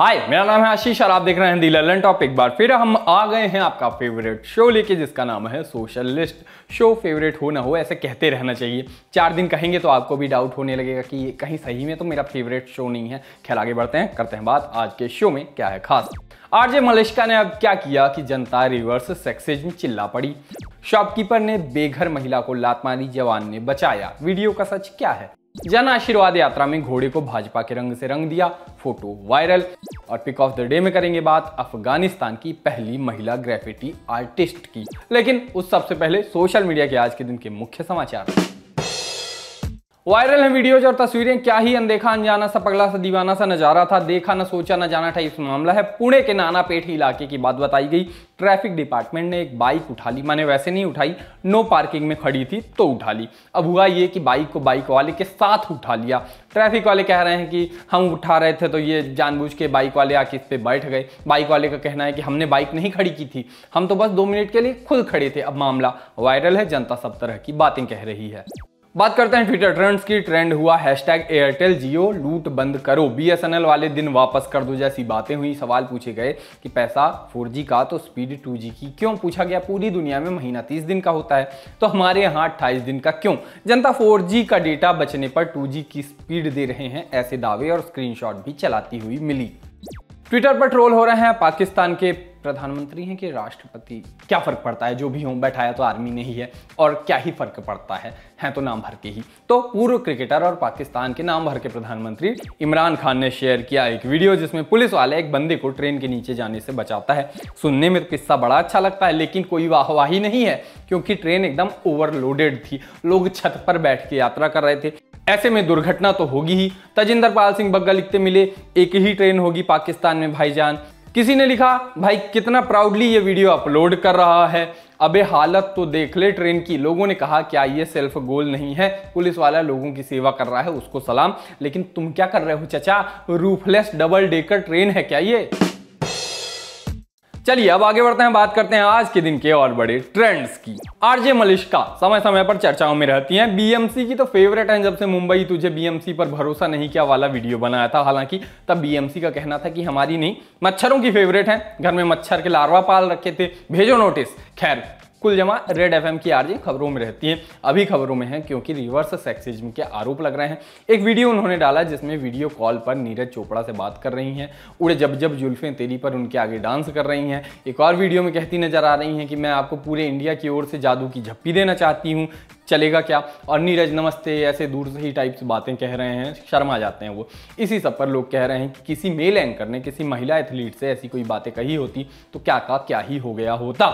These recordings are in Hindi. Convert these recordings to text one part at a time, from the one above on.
हाय मेरा नाम है आशीष और आप देख रहे हैं हिंदी ललन टॉप एक बार फिर हम आ गए हैं आपका फेवरेट शो लेके जिसका नाम है सोशलिस्ट शो फेवरेट हो ना हो ऐसे कहते रहना चाहिए चार दिन कहेंगे तो आपको भी डाउट होने लगेगा कि ये कहीं सही में तो मेरा फेवरेट शो नहीं है खैर आगे बढ़ते हैं करते हैं बात आज के शो में क्या है खास आरजे मलिश्का ने अब क्या किया कि जनता रिवर्स सेक्सेज में चिल्ला पड़ी शॉपकीपर ने बेघर महिला को लात मारी जवान ने बचाया वीडियो का सच क्या है जन आशीर्वाद यात्रा में घोड़े को भाजपा के रंग से रंग दिया फोटो वायरल और पिक ऑफ द डे में करेंगे बात अफगानिस्तान की पहली महिला ग्रेफिटी आर्टिस्ट की लेकिन उस सबसे पहले सोशल मीडिया के आज के दिन के मुख्य समाचार वायरल है वीडियोज और तस्वीरें क्या ही अनदेखा अनजाना सा पगला सा दीवाना सा नजारा था देखा ना सोचा ना जाना था इस मामला है पुणे के पेठ इलाके की बात बताई गई ट्रैफिक डिपार्टमेंट ने एक बाइक उठा ली मैंने वैसे नहीं उठाई नो पार्किंग में खड़ी थी तो उठा ली अब हुआ ये कि बाइक को बाइक वाले के साथ उठा लिया ट्रैफिक वाले कह रहे हैं कि हम उठा रहे थे तो ये जानबूझ के बाइक वाले आके इस पर बैठ गए बाइक वाले का कहना है कि हमने बाइक नहीं खड़ी की थी हम तो बस दो मिनट के लिए खुद खड़े थे अब मामला वायरल है जनता सब तरह की बातें कह रही है बात करते हैं ट्विटर ट्रेंड्स की ट्रेंड हुआ टैग एयरटेल जियो लूट बंद करो बीएसएनएल वाले दिन वापस कर दो जैसी बातें हुई सवाल पूछे गए कि पैसा 4G का तो स्पीड 2G की क्यों पूछा गया पूरी दुनिया में महीना 30 दिन का होता है तो हमारे यहाँ 28 दिन का क्यों जनता 4G का डेटा बचने पर 2G की स्पीड दे रहे हैं ऐसे दावे और स्क्रीनशॉट भी चलाती हुई मिली ट्विटर पर ट्रोल हो रहे हैं पाकिस्तान के प्रधानमंत्री हैं कि राष्ट्रपति क्या फ़र्क पड़ता है जो भी हों बैठाया तो आर्मी नहीं है और क्या ही फ़र्क पड़ता है हैं तो नाम भर के ही तो पूर्व क्रिकेटर और पाकिस्तान के नाम भर के प्रधानमंत्री इमरान खान ने शेयर किया एक वीडियो जिसमें पुलिस वाले एक बंदे को ट्रेन के नीचे जाने से बचाता है सुनने में तो किस्सा बड़ा अच्छा लगता है लेकिन कोई वाहवाही नहीं है क्योंकि ट्रेन एकदम ओवरलोडेड थी लोग छत पर बैठ के यात्रा कर रहे थे ऐसे में दुर्घटना तो होगी ही तजिंदर पाल सिंह बग्गा लिखते मिले एक ही ट्रेन होगी पाकिस्तान में भाईजान किसी ने लिखा भाई कितना प्राउडली ये वीडियो अपलोड कर रहा है अबे हालत तो देख ले ट्रेन की लोगों ने कहा क्या ये सेल्फ गोल नहीं है पुलिस वाला लोगों की सेवा कर रहा है उसको सलाम लेकिन तुम क्या कर रहे हो चचा रूफलेस डबल डेकर ट्रेन है क्या ये चलिए अब आगे बढ़ते हैं बात करते हैं आज के दिन के और बड़े ट्रेंड्स की आरजे मलिश्का समय समय पर चर्चाओं में रहती हैं बीएमसी की तो फेवरेट हैं जब से मुंबई तुझे बीएमसी पर भरोसा नहीं किया वाला वीडियो बनाया था हालांकि तब बीएमसी का कहना था कि हमारी नहीं मच्छरों की फेवरेट हैं घर में मच्छर के लार्वा पाल रखे थे भेजो नोटिस खैर कुल जमा रेड एफएम की आरजे खबरों में रहती है अभी खबरों में है क्योंकि रिवर्स सेक्सिज्म के आरोप लग रहे हैं एक वीडियो उन्होंने डाला जिसमें वीडियो कॉल पर नीरज चोपड़ा से बात कर रही हैं उड़े जब जब जुल्फें तेरी पर उनके आगे डांस कर रही हैं एक और वीडियो में कहती नजर आ रही हैं कि मैं आपको पूरे इंडिया की ओर से जादू की झप्पी देना चाहती हूँ चलेगा क्या और नीरज नमस्ते ऐसे दूर से ही टाइप बातें कह रहे हैं शर्मा जाते हैं वो इसी सब पर लोग कह रहे हैं कि किसी मेल एंकर ने किसी महिला एथलीट से ऐसी कोई बातें कही होती तो क्या का क्या ही हो गया होता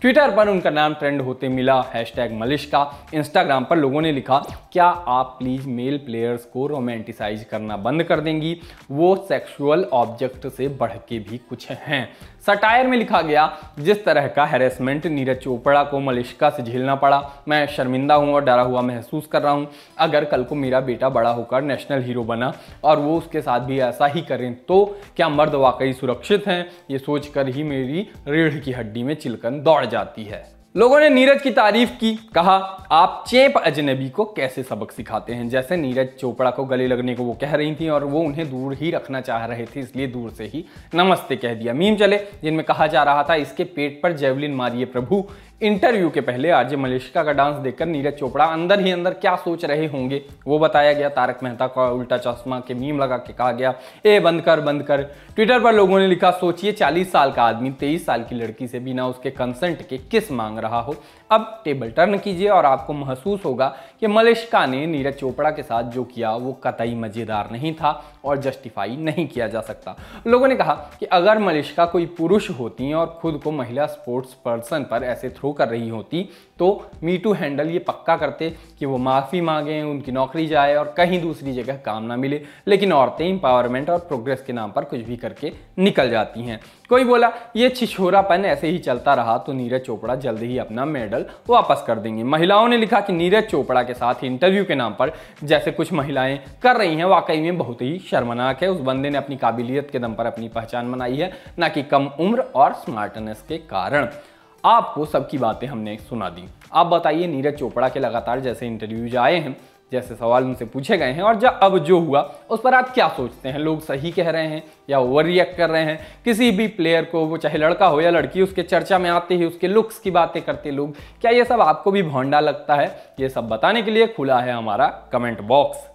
ट्विटर पर उनका नाम ट्रेंड होते मिला हैश मलिश का इंस्टाग्राम पर लोगों ने लिखा क्या आप प्लीज़ मेल प्लेयर्स को रोमांटिसाइज करना बंद कर देंगी वो सेक्सुअल ऑब्जेक्ट से बढ़ के भी कुछ हैं सटायर में लिखा गया जिस तरह का हेरेसमेंट नीरज चोपड़ा को मलिश्का से झेलना पड़ा मैं शर्मिंदा हूँ और डरा हुआ महसूस कर रहा हूँ अगर कल को मेरा बेटा बड़ा होकर नेशनल हीरो बना और वो उसके साथ भी ऐसा ही करें तो क्या मर्द वाकई सुरक्षित हैं ये सोचकर ही मेरी रीढ़ की हड्डी में चिलकन दौड़ जाती है लोगों ने नीरज की तारीफ की कहा आप चेप अजनबी को कैसे सबक सिखाते हैं जैसे नीरज चोपड़ा को गले लगने को वो कह रही थी और वो उन्हें दूर ही रखना चाह रहे थे इसलिए दूर से ही नमस्ते कह दिया मीम चले जिनमें कहा जा रहा था इसके पेट पर जेवलिन मारिए प्रभु इंटरव्यू के पहले आरजे मलेशिका का डांस देखकर नीरज चोपड़ा अंदर ही अंदर क्या सोच रहे होंगे वो बताया गया तारक मेहता का उल्टा चश्मा के मीम लगा के कहा गया ए बंद कर बंद कर ट्विटर पर लोगों ने लिखा सोचिए 40 साल का आदमी 23 साल की लड़की से बिना उसके कंसेंट के किस मांग रहा हो अब टेबल टर्न कीजिए और आपको महसूस होगा कि मलेशिका ने नीरज चोपड़ा के साथ जो किया वो कतई मज़ेदार नहीं था और जस्टिफाई नहीं किया जा सकता लोगों ने कहा कि अगर मलेशिका कोई पुरुष होती और खुद को महिला स्पोर्ट्स पर्सन पर ऐसे थ्रो को कर रही होती तो मीटू हैंडल ये पक्का करते कि वो माफ़ी मांगें उनकी नौकरी जाए और कहीं दूसरी जगह काम ना मिले लेकिन औरतें इंपावरमेंट और प्रोग्रेस के नाम पर कुछ भी करके निकल जाती हैं कोई बोला ये छिछोरापन ऐसे ही चलता रहा तो नीरज चोपड़ा जल्द ही अपना मेडल वापस कर देंगे महिलाओं ने लिखा कि नीरज चोपड़ा के साथ इंटरव्यू के नाम पर जैसे कुछ महिलाएं कर रही हैं वाकई में बहुत ही शर्मनाक है उस बंदे ने अपनी काबिलियत के दम पर अपनी पहचान बनाई है ना कि कम उम्र और स्मार्टनेस के कारण आपको सबकी बातें हमने सुना दी आप बताइए नीरज चोपड़ा के लगातार जैसे इंटरव्यूज आए हैं जैसे सवाल उनसे पूछे गए हैं और जब अब जो हुआ उस पर आप क्या सोचते हैं लोग सही कह रहे हैं या ओवर रिएक्ट कर रहे हैं किसी भी प्लेयर को वो चाहे लड़का हो या लड़की उसके चर्चा में आते ही उसके लुक्स की बातें करते लोग क्या ये सब आपको भी भोंडा लगता है ये सब बताने के लिए खुला है हमारा कमेंट बॉक्स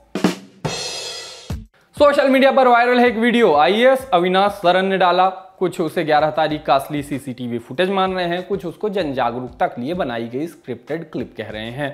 सोशल मीडिया पर वायरल है एक वीडियो आईएएस अविनाश सरन ने डाला कुछ उसे 11 तारीख का असली सीसीटीवी फुटेज मान रहे हैं कुछ उसको जन जागरूकता के लिए बनाई गई स्क्रिप्टेड क्लिप कह रहे हैं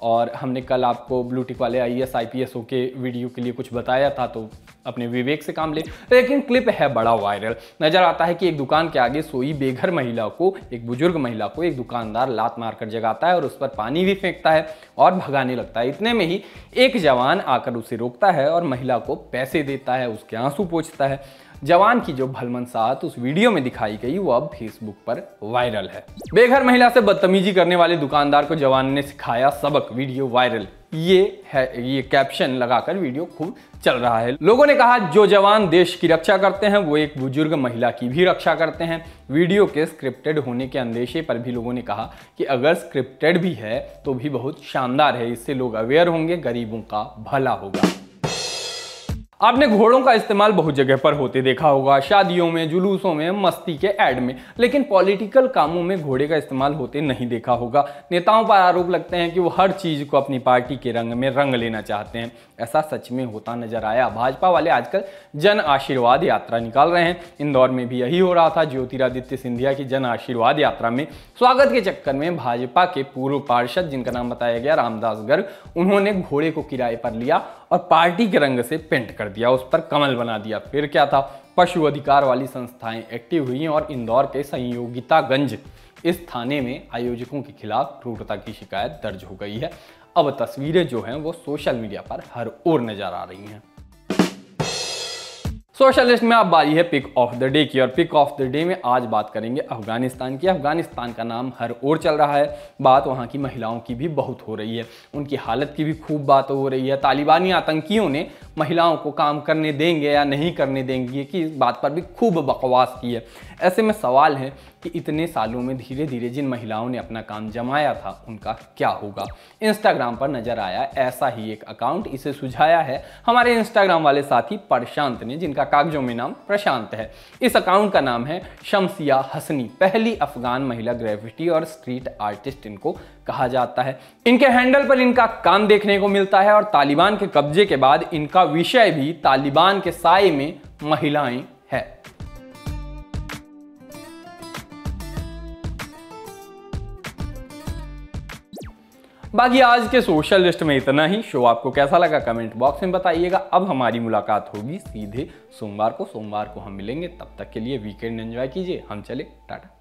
और हमने कल आपको ब्लूटिक वाले I S I P S के वीडियो के लिए कुछ बताया था तो अपने विवेक से काम ले लेकिन क्लिप है बड़ा वायरल नजर आता है कि एक दुकान के आगे सोई बेघर महिला को एक बुजुर्ग महिला को एक दुकानदार लात मारकर जगाता है और उस पर पानी भी फेंकता है और भगाने लगता है इतने में ही एक जवान आकर उसे रोकता है और महिला को पैसे देता है उसके आंसू पोछता है जवान की जो भलमनसात उस वीडियो में दिखाई गई वो अब फेसबुक पर वायरल है बेघर महिला से बदतमीजी करने वाले दुकानदार को जवान ने सिखाया सबक वीडियो वायरल ये है ये कैप्शन लगाकर वीडियो खूब चल रहा है लोगों ने कहा जो जवान देश की रक्षा करते हैं वो एक बुजुर्ग महिला की भी रक्षा करते हैं वीडियो के स्क्रिप्टेड होने के अंदेशे पर भी लोगों ने कहा कि अगर स्क्रिप्टेड भी है तो भी बहुत शानदार है इससे लोग अवेयर होंगे गरीबों का भला होगा आपने घोड़ों का इस्तेमाल बहुत जगह पर होते देखा होगा शादियों में जुलूसों में मस्ती के ऐड में लेकिन पॉलिटिकल कामों में घोड़े का इस्तेमाल होते नहीं देखा होगा नेताओं पर आरोप लगते हैं कि वो हर चीज़ को अपनी पार्टी के रंग में रंग लेना चाहते हैं ऐसा सच में होता नजर आया भाजपा वाले आजकल जन आशीर्वाद यात्रा निकाल रहे हैं इंदौर में भी यही हो रहा था ज्योतिरादित्य सिंधिया की जन आशीर्वाद यात्रा में स्वागत के चक्कर में भाजपा के पूर्व पार्षद जिनका नाम बताया गया रामदास गर्ग उन्होंने घोड़े को किराए पर लिया और पार्टी के रंग से पेंट कर दिया उस पर कमल बना दिया फिर क्या था पशु अधिकार वाली संस्थाएं एक्टिव हुई और इंदौर के संयोगितागंज इस थाने में आयोजकों के खिलाफ क्रूरता की शिकायत दर्ज हो गई है अब तस्वीरें जो हैं वो सोशल मीडिया पर हर ओर नजर आ रही हैं सोशल लिस्ट में आप बारी है पिक ऑफ द डे की और पिक ऑफ द डे में आज बात करेंगे अफगानिस्तान की अफगानिस्तान का नाम हर ओर चल रहा है बात वहाँ की महिलाओं की भी बहुत हो रही है उनकी हालत की भी खूब बात हो रही है तालिबानी आतंकियों ने महिलाओं को काम करने देंगे या नहीं करने देंगे कि इस बात पर भी खूब बकवास की है ऐसे में सवाल है कि इतने सालों में धीरे धीरे जिन महिलाओं ने अपना काम जमाया था उनका क्या होगा इंस्टाग्राम पर नजर आया ऐसा ही एक अकाउंट इसे सुझाया है हमारे इंस्टाग्राम वाले साथी प्रशांत ने जिनका कागजों में नाम प्रशांत है इस अकाउंट का नाम है शमसिया हसनी पहली अफगान महिला ग्रेविटी और स्ट्रीट आर्टिस्ट इनको कहा जाता है इनके हैंडल पर इनका काम देखने को मिलता है और तालिबान के कब्जे के बाद इनका विषय भी तालिबान के साय में महिलाएं बाकी आज के सोशल लिस्ट में इतना ही शो आपको कैसा लगा कमेंट बॉक्स में बताइएगा अब हमारी मुलाकात होगी सीधे सोमवार को सोमवार को हम मिलेंगे तब तक के लिए वीकेंड एंजॉय कीजिए हम चले टाटा